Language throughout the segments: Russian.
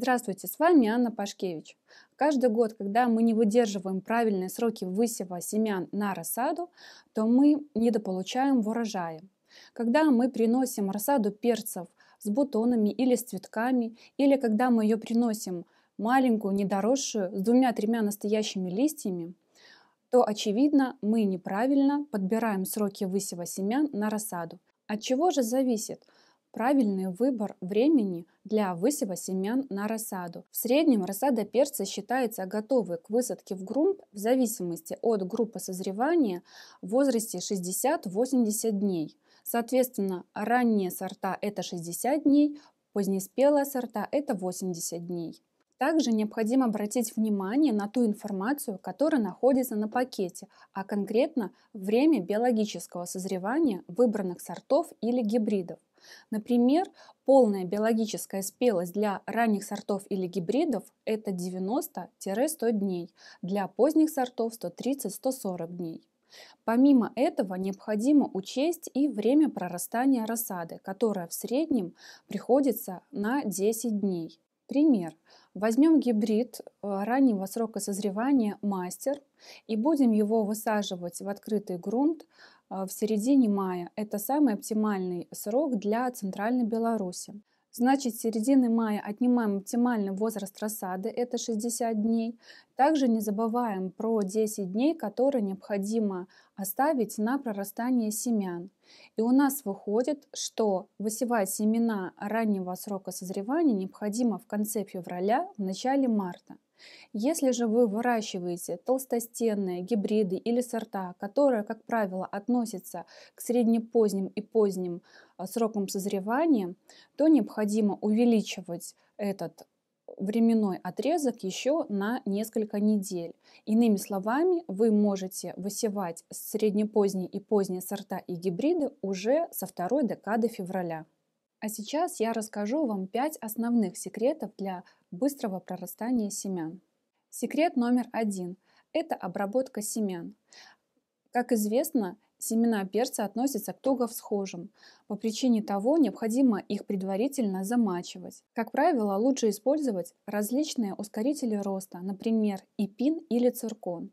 Здравствуйте, с вами Анна Пашкевич. Каждый год, когда мы не выдерживаем правильные сроки высева семян на рассаду, то мы недополучаем в урожае. Когда мы приносим рассаду перцев с бутонами или с цветками, или когда мы ее приносим маленькую, недоросшую, с двумя-тремя настоящими листьями, то, очевидно, мы неправильно подбираем сроки высева семян на рассаду. От чего же зависит – Правильный выбор времени для высева семян на рассаду. В среднем рассада перца считается готовой к высадке в грунт в зависимости от группы созревания в возрасте 60-80 дней. Соответственно, ранние сорта – это 60 дней, позднеспелые сорта – это 80 дней. Также необходимо обратить внимание на ту информацию, которая находится на пакете, а конкретно время биологического созревания выбранных сортов или гибридов. Например, полная биологическая спелость для ранних сортов или гибридов – это 90-100 дней, для поздних сортов – 130-140 дней. Помимо этого необходимо учесть и время прорастания рассады, которое в среднем приходится на 10 дней. Пример. Возьмем гибрид э, раннего срока созревания мастер и будем его высаживать в открытый грунт а, в середине мая. Это самый оптимальный срок для Центральной Беларуси. Значит, с середины мая отнимаем оптимальный возраст рассады, это 60 дней. Также не забываем про 10 дней, которые необходимо оставить на прорастание семян. И у нас выходит, что высевать семена раннего срока созревания необходимо в конце февраля, в начале марта. Если же вы выращиваете толстостенные гибриды или сорта, которые, как правило, относятся к среднепоздним и поздним а, срокам созревания, то необходимо увеличивать этот временной отрезок еще на несколько недель. Иными словами, вы можете высевать среднепоздние и поздние сорта и гибриды уже со второй декады февраля. А сейчас я расскажу вам 5 основных секретов для быстрого прорастания семян. Секрет номер один – это обработка семян. Как известно, семена перца относятся к туговсхожим. По причине того необходимо их предварительно замачивать. Как правило, лучше использовать различные ускорители роста, например, ипин или циркон.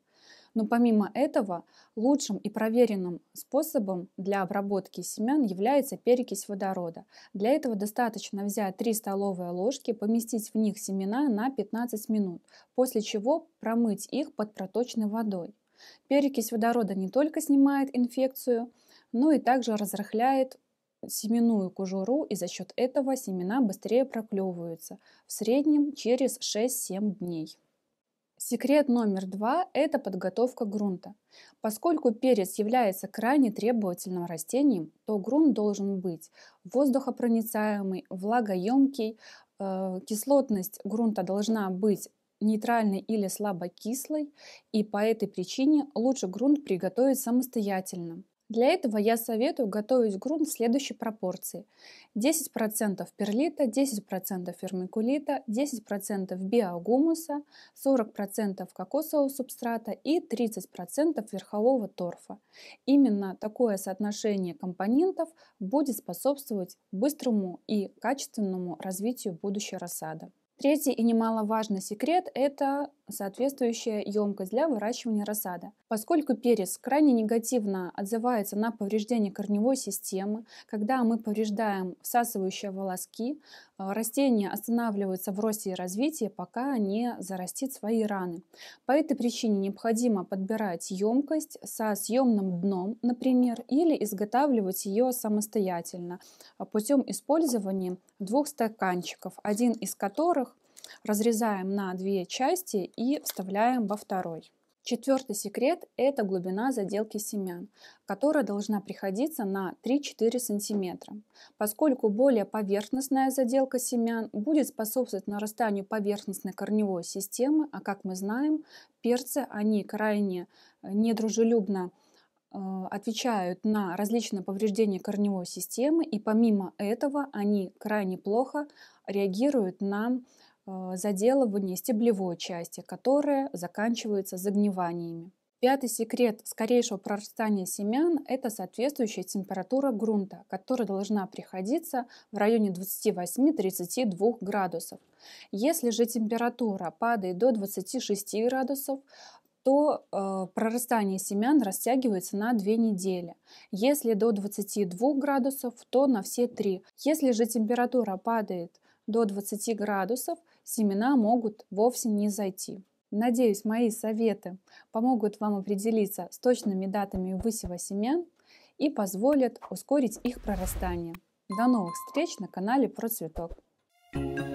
Но помимо этого, лучшим и проверенным способом для обработки семян является перекись водорода. Для этого достаточно взять 3 столовые ложки, поместить в них семена на 15 минут, после чего промыть их под проточной водой. Перекись водорода не только снимает инфекцию, но и также разрыхляет семенную кожуру, и за счет этого семена быстрее проклевываются, в среднем через 6-7 дней. Секрет номер два – это подготовка грунта. Поскольку перец является крайне требовательным растением, то грунт должен быть воздухопроницаемый, влагоемкий, э, кислотность грунта должна быть нейтральной или слабокислой, и по этой причине лучше грунт приготовить самостоятельно. Для этого я советую готовить грунт в следующей пропорции. 10% перлита, 10% фермикулита, 10% биогумуса, 40% кокосового субстрата и 30% верхового торфа. Именно такое соотношение компонентов будет способствовать быстрому и качественному развитию будущей рассады. Третий и немаловажный секрет – это соответствующая емкость для выращивания рассады. Поскольку перец крайне негативно отзывается на повреждение корневой системы, когда мы повреждаем всасывающие волоски, э, растения останавливаются в росте и развитии, пока не зарастит свои раны. По этой причине необходимо подбирать емкость со съемным дном, например, или изготавливать ее самостоятельно э, путем использования двух стаканчиков, один из которых разрезаем на две части и вставляем во второй. Четвертый секрет – это глубина заделки семян, которая должна приходиться на 3-4 см, поскольку более поверхностная заделка семян будет способствовать нарастанию поверхностной корневой системы, а как мы знаем, перцы, они крайне э, недружелюбно э, отвечают на различные повреждения корневой системы, и помимо этого они крайне плохо реагируют на а, заделывание стеблевой части, которая заканчивается загниваниями. Пятый секрет скорейшего прорастания семян – это соответствующая температура грунта, которая должна приходиться в районе 28-32 градусов. Если же температура падает до 26 градусов, то э, прорастание семян растягивается на 2 недели. Если до 22 градусов, то на все 3. Если же температура падает до 20 градусов семена могут вовсе не зайти. Надеюсь, мои советы помогут вам определиться с точными датами высева семян и позволят ускорить их прорастание. До новых встреч на канале Про Цветок. thank you